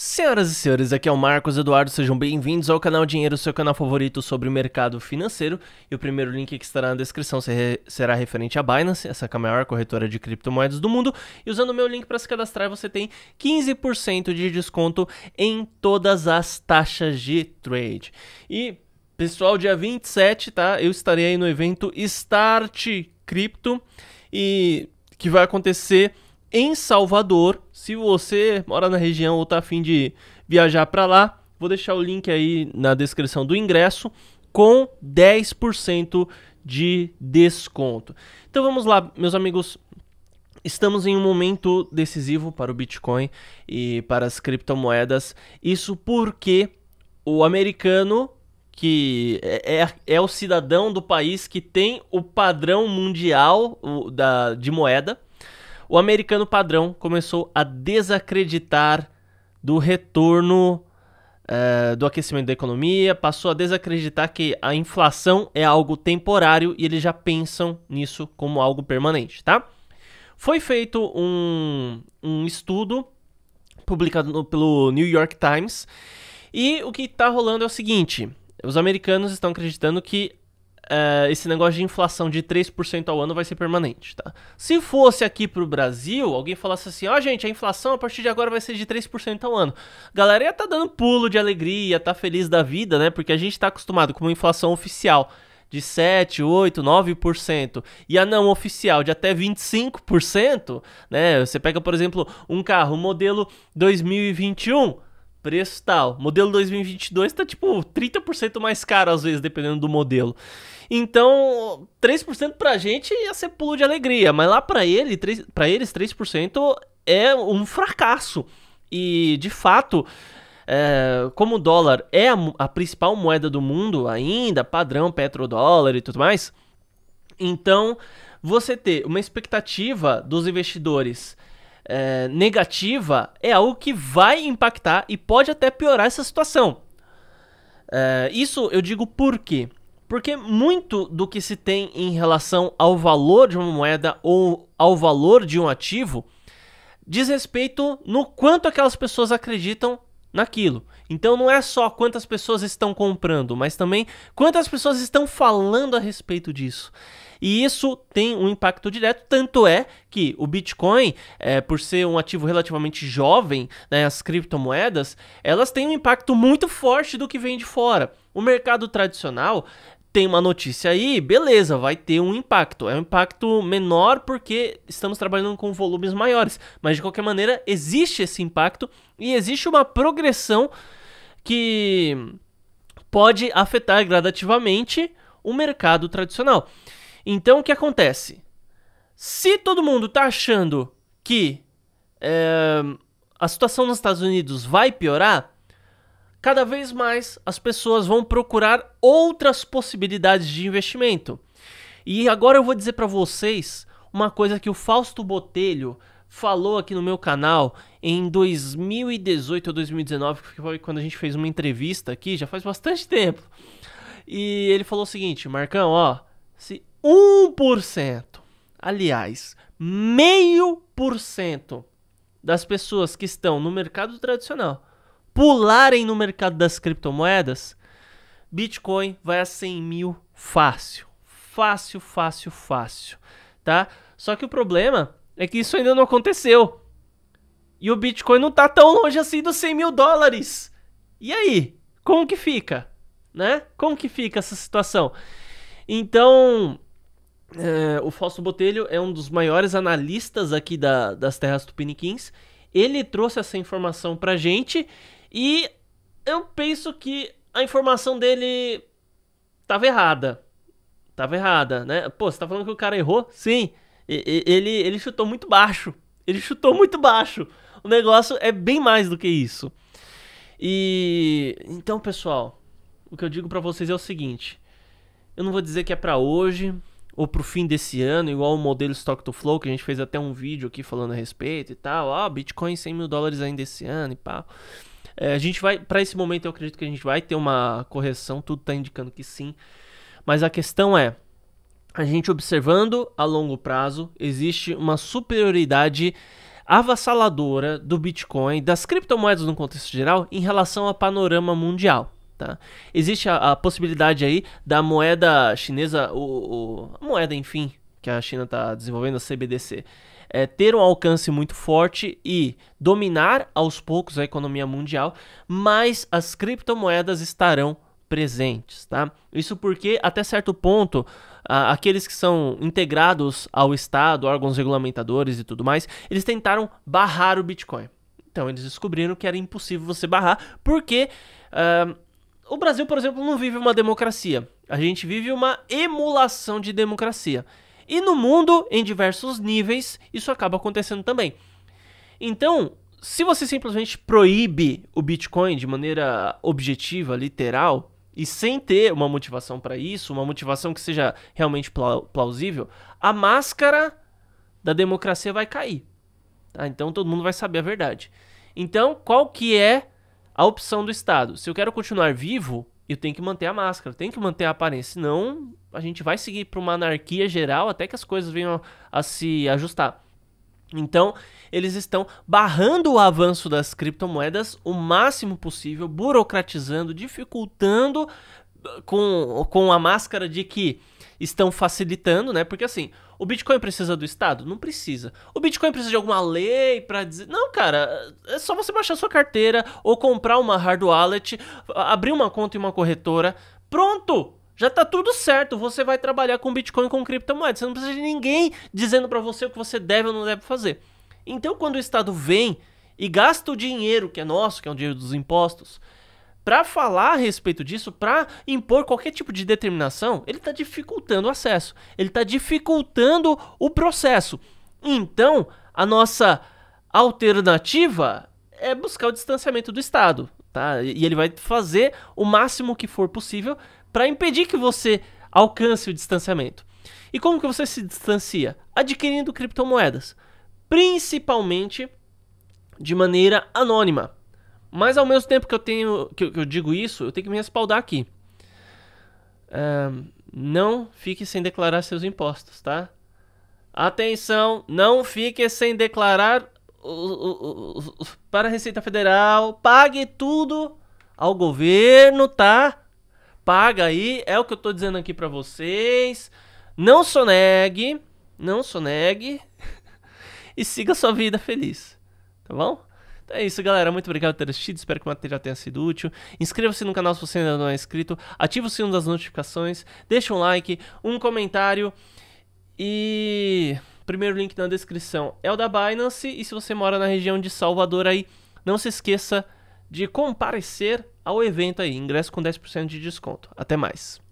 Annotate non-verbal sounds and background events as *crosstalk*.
Senhoras e senhores, aqui é o Marcos Eduardo, sejam bem-vindos ao canal Dinheiro, seu canal favorito sobre o mercado financeiro. E o primeiro link que estará na descrição será referente à Binance, essa é a maior corretora de criptomoedas do mundo. E usando o meu link para se cadastrar, você tem 15% de desconto em todas as taxas de trade. E, pessoal, dia 27, tá? Eu estarei aí no evento Start Crypto e que vai acontecer em Salvador. Se você mora na região ou tá afim de viajar para lá, vou deixar o link aí na descrição do ingresso com 10% de desconto. Então vamos lá, meus amigos. Estamos em um momento decisivo para o Bitcoin e para as criptomoedas. Isso porque o americano, que é, é, é o cidadão do país que tem o padrão mundial da, de moeda, o americano padrão começou a desacreditar do retorno uh, do aquecimento da economia, passou a desacreditar que a inflação é algo temporário e eles já pensam nisso como algo permanente, tá? Foi feito um, um estudo publicado no, pelo New York Times e o que está rolando é o seguinte: os americanos estão acreditando que uh, esse negócio de inflação de 3% ao ano vai ser permanente, tá? Se fosse aqui pro Brasil, alguém falasse assim, ó oh, gente, a inflação a partir de agora vai ser de 3% ao ano. galera ia tá dando pulo de alegria, tá feliz da vida, né? Porque a gente tá acostumado com uma inflação oficial de 7, 8, 9% e a não oficial de até 25%, né? Você pega, por exemplo, um carro modelo 2021, preço tal. Modelo 2022 tá tipo 30% mais caro às vezes, dependendo do modelo. Então, 3% pra gente ia ser pulo de alegria, mas lá para ele, 3, pra eles 3% é um fracasso. E de fato, é, como o dólar é a, a, principal moeda do mundo ainda, padrão petrodólar e tudo mais, então você ter uma expectativa dos investidores é, negativa é algo que vai impactar e pode até piorar essa situação. É, isso eu digo por quê? Porque muito do que se tem em relação ao valor de uma moeda ou ao valor de um ativo diz respeito no quanto aquelas pessoas acreditam naquilo. Então não é só quantas pessoas estão comprando, mas também quantas pessoas estão falando a respeito disso. E isso tem um impacto direto, tanto é que o Bitcoin, é, por ser um ativo relativamente jovem, né, as criptomoedas, elas têm um impacto muito forte do que vem de fora. O mercado tradicional tem uma notícia aí, beleza, vai ter um impacto. É um impacto menor porque estamos trabalhando com volumes maiores. Mas de qualquer maneira, existe esse impacto e existe uma progressão que pode afetar gradativamente o mercado tradicional. Então o que acontece? Se todo mundo está achando que é, a situação nos Estados Unidos vai piorar, cada vez mais as pessoas vão procurar outras possibilidades de investimento. E agora eu vou dizer para vocês uma coisa que o Fausto Botelho falou aqui no meu canal em 2018 ou 2019, que foi quando a gente fez uma entrevista aqui, já faz bastante tempo. E ele falou o seguinte, Marcão, ó, se 1%, aliás, meio por cento das pessoas que estão no mercado tradicional pularem no mercado das criptomoedas, Bitcoin vai a 100 mil fácil. Fácil, fácil, fácil. Tá? Só que o problema é que isso ainda não aconteceu. E o Bitcoin não tá tão longe assim dos 100 mil dólares. E aí? Como que fica? Né? Como que fica essa situação? Então, é, o Fausto Botelho é um dos maiores analistas aqui da, das terras tupiniquins. Ele trouxe essa informação pra gente e eu penso que a informação dele tava errada. Tava errada, né? Pô, você tá falando que o cara errou? Sim. Ele, ele chutou muito baixo. Ele chutou muito baixo. O negócio é bem mais do que isso. E então, pessoal, o que eu digo para vocês é o seguinte: eu não vou dizer que é para hoje, ou pro fim desse ano, igual o modelo Stock to Flow, que a gente fez até um vídeo aqui falando a respeito e tal. Ó, oh, Bitcoin 100 mil dólares ainda esse ano e pau. É, a gente vai, para esse momento eu acredito que a gente vai ter uma correção, tudo tá indicando que sim. Mas a questão é, a gente observando a longo prazo, existe uma superioridade avassaladora do Bitcoin, das criptomoedas no contexto geral, em relação ao panorama mundial. Tá? Existe a, a, possibilidade aí da moeda chinesa, o, o, a moeda, enfim, que a China está desenvolvendo, a CBDC, é, ter um alcance muito forte e dominar aos poucos a economia mundial, mas as criptomoedas estarão presentes, tá? Isso porque, até certo ponto, a, aqueles que são integrados ao Estado, órgãos regulamentadores e tudo mais, eles tentaram barrar o Bitcoin. Então, eles descobriram que era impossível você barrar, porque uh, o Brasil, por exemplo, não vive uma democracia. A gente vive uma emulação de democracia. E no mundo, em diversos níveis, isso acaba acontecendo também. Então, se você simplesmente proíbe o Bitcoin de maneira objetiva, literal, e sem ter uma motivação para isso, uma motivação que seja realmente plausível, a máscara da democracia vai cair. Tá? Então todo mundo vai saber a verdade. Então, qual que é a opção do Estado. Se eu quero continuar vivo, eu tenho que manter a máscara, tenho que manter a aparência, senão a gente vai seguir para uma anarquia geral até que as coisas venham a, a se ajustar. Então, eles estão barrando o avanço das criptomoedas o máximo possível, burocratizando, dificultando eh, com, com a máscara de que estão facilitando, né? Porque assim, o Bitcoin precisa do Estado? Não precisa. O Bitcoin precisa de alguma lei para dizer. Não, cara, é só você baixar sua carteira ou comprar uma hard wallet, abrir uma conta em uma corretora. Pronto! Já tá tudo certo. Você vai trabalhar com Bitcoin com criptomoeda. Você não precisa de ninguém dizendo para você o que você deve ou não deve fazer. Então, quando o Estado vem e gasta o dinheiro que é nosso, que é o dinheiro dos impostos, para falar a respeito disso, para impor qualquer tipo de determinação, ele está dificultando o acesso, ele está dificultando o processo. Então, a nossa alternativa é buscar o distanciamento do Estado, tá? E ele vai fazer o máximo que for possível para impedir que você alcance o distanciamento. E como que você se distancia? Adquirindo criptomoedas, principalmente de maneira anônima. Mas ao mesmo tempo que eu tenho que eu, que eu digo isso, eu tenho que me respaldar aqui. não fique sem declarar seus impostos, tá? Atenção, não fique sem declarar para a Receita Federal. Pague tudo ao governo, tá? Paga aí, é o que eu tô dizendo aqui para vocês. Não sonegue, não sonegue *laughs* e siga sua vida feliz, tá bom? Então é isso, galera. Muito obrigado por ter assistido. Espero que o material tenha sido útil. Inscreva-se no canal se você ainda não é inscrito. Ative o sino das notificações. Deixa um like, um comentário. E. Primeiro link na descrição é o da Binance. E se você mora na região de Salvador aí, não se esqueça de comparecer ao evento aí. Ingresso com 10% de desconto. Até mais.